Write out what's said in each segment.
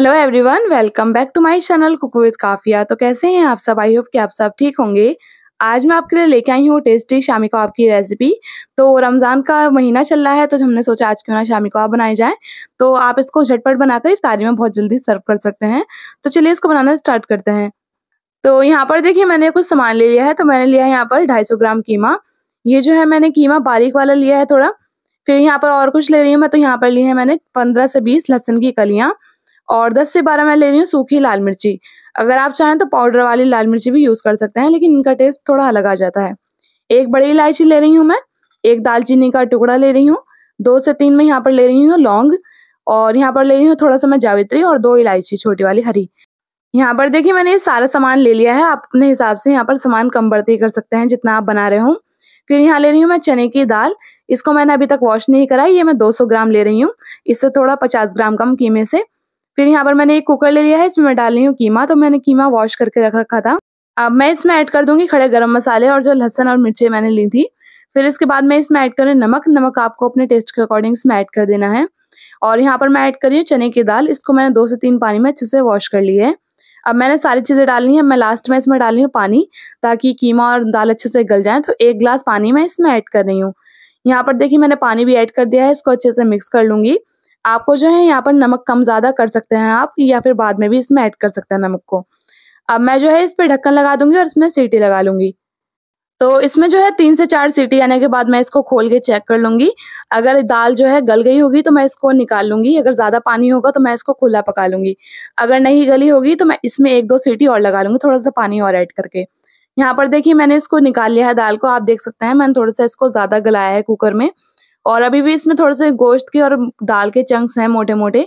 hello everyone welcome back to my channel cook with Kafiya तो कैसे हैं आप सब आई होप कि आप सब ठीक होंगे आज मैं आपके लिए लेके आई हूँ टेस्टी शामी कबाब की रेसिपी तो रमज़ान का महीना चल रहा है तो हमने सोचा आज क्यों ना शामी कबाब बनाए जाएं तो आप इसको झटपट बनाकर इफ्तारी में बहुत जल्दी सर्व कर सकते हैं तो चलिए इसको बनाना स्टार्ट करते हैं तो यहाँ पर देखिए मैंने कुछ सामान ले लिया है तो मैंने लिया है यहाँ पर ढाई ग्राम कीमा ये जो है मैंने कीमा बारीक वाला लिया है थोड़ा फिर यहाँ पर और कुछ ले रही हूँ मैं तो यहाँ पर ली है मैंने पंद्रह से बीस लहसुन की कलियाँ और 10 से 12 मैं ले रही हूँ सूखी लाल मिर्ची अगर आप चाहें तो पाउडर वाली लाल मिर्ची भी यूज़ कर सकते हैं लेकिन इनका टेस्ट थोड़ा अलग आ जाता है एक बड़ी इलायची ले रही हूँ मैं एक दालचीनी का टुकड़ा ले रही हूँ दो से तीन मैं यहाँ पर ले रही हूँ लौंग और यहाँ पर ले रही हूँ थोड़ा सा मैं जावित्री और दो इलायची छोटी वाली हरी यहाँ पर देखिए मैंने ये सारा सामान ले लिया है आप अपने हिसाब से यहाँ पर सामान कम बढ़ती कर सकते हैं जितना आप बना रहे हो फिर यहाँ ले रही हूँ मैं चने की दाल इसको मैंने अभी तक वॉश नहीं कराई ये मैं 200 ग्राम ले रही हूँ इससे थोड़ा 50 ग्राम कम कीमे से फिर यहाँ पर मैंने एक कुकर ले लिया है इसमें मैं डाल रही हूँ कीमा तो मैंने कीमा वॉश करके रख रखा था अब मैं इसमें ऐड कर दूंगी खड़े गरम मसाले और जो लहसन और मिर्चें मैंने ली थी फिर इसके बाद मैं इसमें ऐड करें नमक नमक आपको अपने टेस्ट के अकॉर्डिंग इसमें ऐड कर देना है और यहाँ पर मैं ऐड कर रही हूँ चने की दाल इसको मैंने दो से तीन पानी में अच्छे से वॉश कर ली है अब मैंने सारी चीज़ें डालनी है मैं लास्ट में इसमें डाल रही हूँ पानी ताकि कीमा और दाल अच्छे से गल जाएँ तो एक गिलास पानी मैं इसमें ऐड कर रही हूँ यहाँ पर देखिए मैंने पानी भी ऐड कर दिया है इसको अच्छे से मिक्स कर लूँगी आपको जो है यहाँ पर नमक कम ज़्यादा कर सकते हैं आप या फिर बाद में भी इसमें ऐड कर सकते हैं नमक को अब मैं जो है इस पर ढक्कन लगा दूंगी और इसमें सीटी लगा लूंगी तो इसमें जो है तीन से चार सीटी आने के बाद मैं इसको खोल के चेक कर लूंगी अगर दाल जो है गल गई होगी तो मैं इसको निकाल लूंगी अगर ज़्यादा पानी होगा तो मैं इसको खुला पका लूंगी अगर नहीं गली होगी तो मैं इसमें एक दो सीटी और लगा लूंगी थोड़ा सा पानी और ऐड करके यहाँ पर देखिए मैंने इसको निकाल लिया है दाल को आप देख सकते हैं मैंने थोड़ा सा इसको ज़्यादा गलाया है कुकर में और अभी भी इसमें थोड़े से गोश्त के और दाल के चंक्स हैं मोटे मोटे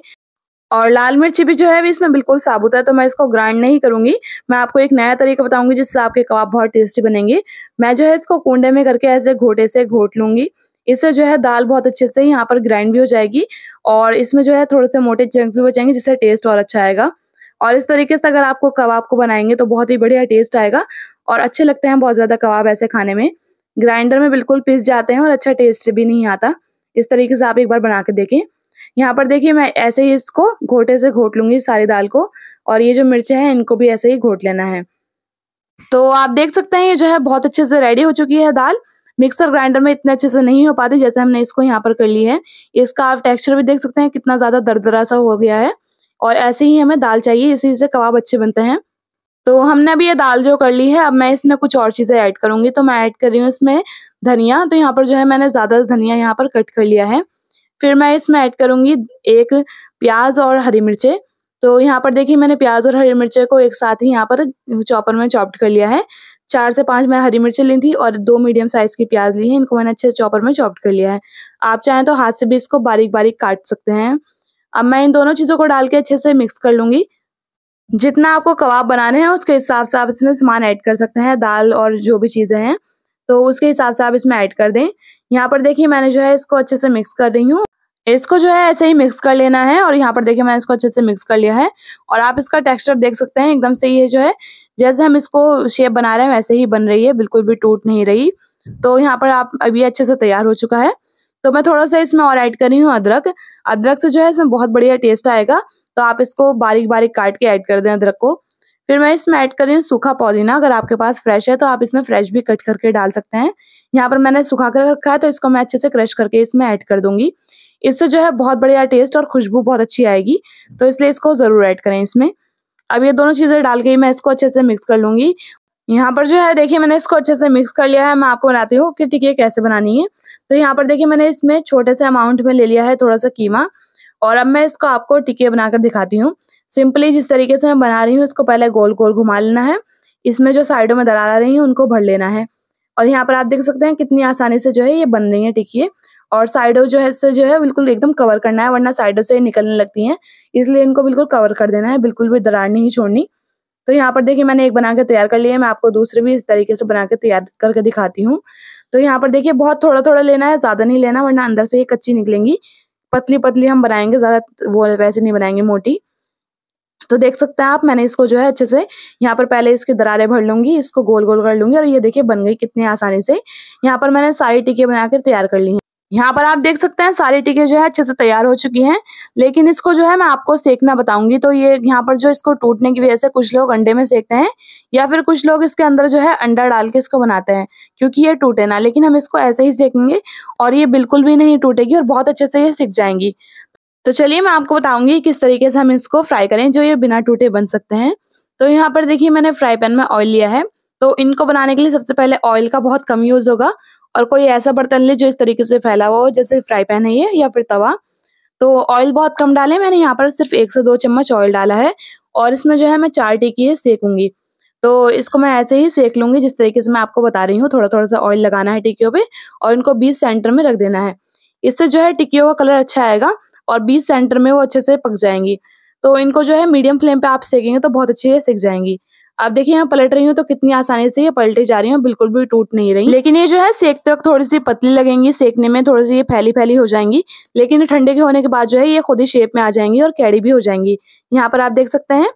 और लाल मिर्ची भी जो है इसमें बिल्कुल साबुत है तो मैं इसको ग्राइंड नहीं करूँगी मैं आपको एक नया तरीका बताऊंगी जिससे आपके कबाब बहुत टेस्टी बनेंगे मैं जो है इसको कूडे में करके ऐसे घोटे से घोट लूँगी इससे जो है दाल बहुत अच्छे से यहाँ पर ग्राइंड भी हो जाएगी और इसमें जो है थोड़े से मोटे चंक्स भी बचेंगे जिससे टेस्ट और अच्छा आएगा और इस तरीके से अगर आपको कबाब को बनाएंगे तो बहुत ही बढ़िया टेस्ट आएगा और अच्छे लगते हैं बहुत ज़्यादा कबाब ऐसे खाने में ग्राइंडर में बिल्कुल पिस जाते हैं और अच्छा टेस्ट भी नहीं आता इस तरीके से आप एक बार बना के देखें यहाँ पर देखिए मैं ऐसे ही इसको घोटे से घोट लूँगी सारी दाल को और ये जो मिर्चें हैं इनको भी ऐसे ही घोट लेना है तो आप देख सकते हैं ये जो है बहुत अच्छे से रेडी हो चुकी है दाल मिक्सर ग्राइंडर में इतने अच्छे से नहीं हो पाती जैसे हमने इसको यहाँ पर कर ली है इसका आप टेक्स्चर भी देख सकते हैं कितना ज़्यादा दरदरा सा हो गया है और ऐसे ही हमें दाल चाहिए इसी से कबाब अच्छे बनते हैं तो हमने अभी ये दाल जो कर ली है अब मैं इसमें कुछ और चीज़ें ऐड करूँगी तो मैं ऐड कर रही हूँ इसमें धनिया तो यहाँ पर जो है मैंने ज़्यादा धनिया यहाँ पर कट कर लिया है फिर मैं इसमें ऐड करूँगी एक प्याज और हरी मिर्चें तो यहाँ पर देखिए मैंने प्याज और हरी मिर्चे को एक साथ ही यहाँ पर चॉपर में चॉप्ड कर लिया है चार से पांच मैं हरी मिर्चें ली थी और दो मीडियम साइज़ की प्याज ली है इनको मैंने अच्छे से चॉपर में चॉप्ड कर लिया है आप चाहें तो हाथ से भी इसको बारीक बारीक काट सकते हैं अब मैं इन दोनों चीज़ों को डाल के अच्छे से मिक्स कर लूँगी जितना आपको कबाब बनाने हैं उसके हिसाब से आप इसमें सामान ऐड कर सकते हैं दाल और जो भी चीज़ें हैं तो उसके हिसाब से आप इसमें ऐड कर दें यहाँ पर देखिए मैंने जो है इसको अच्छे से मिक्स कर रही हूँ इसको जो है ऐसे ही मिक्स कर लेना है और यहाँ पर देखिए मैंने इसको अच्छे से मिक्स कर लिया है और आप इसका टेक्स्चर देख सकते हैं एकदम से ये जो है जैसे हम इसको शेप बना रहे हैं वैसे ही बन रही है बिल्कुल भी टूट नहीं रही तो यहाँ पर आप अभी अच्छे से तैयार हो चुका है तो मैं थोड़ा सा इसमें और ऐड कर रही हूँ अदरक अदरक से जो है इसमें बहुत बढ़िया टेस्ट आएगा तो आप इसको बारीक बारीक काट के ऐड कर दें अदरक को फिर मैं इसमें ऐड कर रही हूँ सूखा पुदीना अगर आपके पास फ्रेश है तो आप इसमें फ्रेश भी कट करके डाल सकते हैं यहाँ पर मैंने सुखा कर रखा है तो इसको मैं अच्छे से क्रश करके इसमें ऐड कर दूंगी इससे जो है बहुत बढ़िया टेस्ट और खुशबू बहुत अच्छी आएगी तो इसलिए इसको ज़रूर ऐड करें इसमें अब ये दोनों चीज़ें डाल के मैं इसको अच्छे से मिक्स कर लूँगी यहाँ पर जो है देखिए मैंने इसको अच्छे से मिक्स कर लिया है मैं आपको बताती हूँ कि ठीक है कैसे बनानी है तो यहाँ पर देखिए मैंने इसमें छोटे से अमाउंट में ले लिया है थोड़ा सा कीमा और अब मैं इसको आपको टिके बनाकर दिखाती हूँ सिंपली जिस तरीके से मैं बना रही हूँ इसको पहले गोल गोल घुमा लेना है इसमें जो साइडों में दरार आ रही हैं उनको भर लेना है और यहाँ पर आप देख सकते हैं कितनी आसानी से जो है ये बन रही है टिकिए और साइडों जो है इससे जो है बिल्कुल एकदम कवर करना है वरना साइडों से निकलने लगती हैं इसलिए इनको बिल्कुल कवर कर देना है बिल्कुल भी दरार नहीं छोड़नी तो यहाँ पर देखिए मैंने एक बना के तैयार कर लिया है मैं आपको दूसरे भी इस तरीके से बना के तैयार करके दिखाती हूँ तो यहाँ पर देखिए बहुत थोड़ा थोड़ा लेना है ज़्यादा नहीं लेना वरना अंदर से ये कच्ची निकलेंगी पतली पतली हम बनाएंगे ज़्यादा वो वैसे नहीं बनाएंगे मोटी तो देख सकते हैं आप मैंने इसको जो है अच्छे से यहाँ पर पहले इसके दरारे भर लूंगी इसको गोल गोल कर लूंगी और ये देखिए बन गई कितनी आसानी से यहाँ पर मैंने सारी टिके बनाकर तैयार कर ली यहाँ पर आप देख सकते हैं सारी टिके जो है अच्छे से तैयार हो चुकी हैं लेकिन इसको जो है मैं आपको सेकना बताऊंगी तो ये यहाँ पर जो इसको टूटने की वजह से कुछ लोग अंडे में सेकते हैं या फिर कुछ लोग इसके अंदर जो है अंडा डाल के इसको बनाते हैं क्योंकि ये टूटे ना लेकिन हम इसको ऐसे ही सेकेंगे और ये बिल्कुल भी नहीं टूटेगी और बहुत अच्छे से ये सीख जाएंगी तो चलिए मैं आपको बताऊंगी किस तरीके से हम इसको फ्राई करें जो ये बिना टूटे बन सकते हैं तो यहाँ पर देखिए मैंने फ्राई पैन में ऑयल लिया है तो इनको बनाने के लिए सबसे पहले ऑयल का बहुत कम यूज़ होगा और कोई ऐसा बर्तन ले जो इस तरीके से फैला हुआ हो जैसे फ्राई पैन है ये या फिर तवा तो ऑयल बहुत कम डालें मैंने यहाँ पर सिर्फ एक से दो चम्मच ऑयल डाला है और इसमें जो है मैं चार टिक्की सेकूंगी तो इसको मैं ऐसे ही सेक लूंगी जिस तरीके से मैं आपको बता रही हूँ थोड़ा थोड़ा सा ऑयल लगाना है टिक्कियों पे और इनको बीस सेंटर में रख देना है इससे जो है टिक्कियों का कलर अच्छा आएगा और बीस सेंटर में वो अच्छे से पक जाएंगी तो इनको जो है मीडियम फ्लेम पे आप सेकेंगे तो बहुत अच्छी से सेक जाएंगी आप देखिए यहाँ पलट रही हूँ तो कितनी आसानी से ये पलटी जा रही है बिल्कुल भी टूट नहीं रही लेकिन ये जो है सेकते वक्त थोड़ी सी पतली लगेंगी सेकने में थोड़ी सी ये फैली फैली हो जाएंगी लेकिन ये ठंडे के होने के बाद जो है ये खुद ही शेप में आ जाएंगी और कैड़ी भी हो जाएंगी यहाँ पर आप देख सकते हैं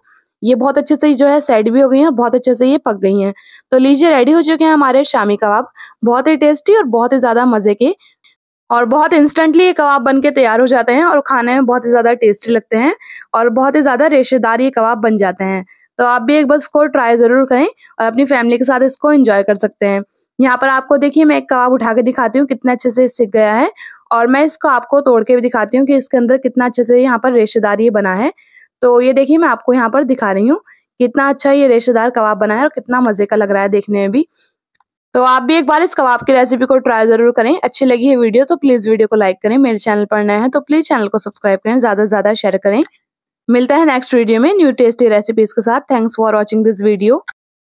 ये बहुत अच्छे से जो है सेट भी हो गई है बहुत अच्छे से ये पक गई है तो लीजिए रेडी हो चुके हैं हमारे शामी कबाब बहुत ही टेस्टी और बहुत ही ज़्यादा मज़े के और बहुत इंस्टेंटली ये कबाब बन के तैयार हो जाते हैं और खाने में बहुत ही ज़्यादा टेस्टी लगते हैं और बहुत ही ज़्यादा रेशेदार ये कबाब बन जाते हैं तो आप भी एक बार इसको ट्राई ज़रूर करें और अपनी फैमिली के साथ इसको इंजॉय कर सकते हैं यहाँ पर आपको देखिए मैं एक कबाब उठा के दिखाती हूँ कितना अच्छे से सीख गया है और मैं इसको आपको तोड़ के भी दिखाती हूँ कि इसके अंदर कितना अच्छे से यहाँ पर रेशेदार ये बना है तो ये देखिए मैं आपको यहाँ पर दिखा रही हूँ कितना अच्छा ये रेशेदार कबाब बना है और कितना मज़े का लग रहा है देखने में भी तो आप भी एक बार इस कबाब की रेसिपी को ट्राई जरूर करें अच्छी लगी है वीडियो तो प्लीज़ वीडियो को लाइक करें मेरे चैनल पर नए हैं तो प्लीज़ चैनल को सब्सक्राइब करें ज़्यादा से ज़्यादा शेयर करें मिलता है नेक्स्ट वीडियो में न्यू टेस्टी रेसिपीज के साथ thanks for watching this video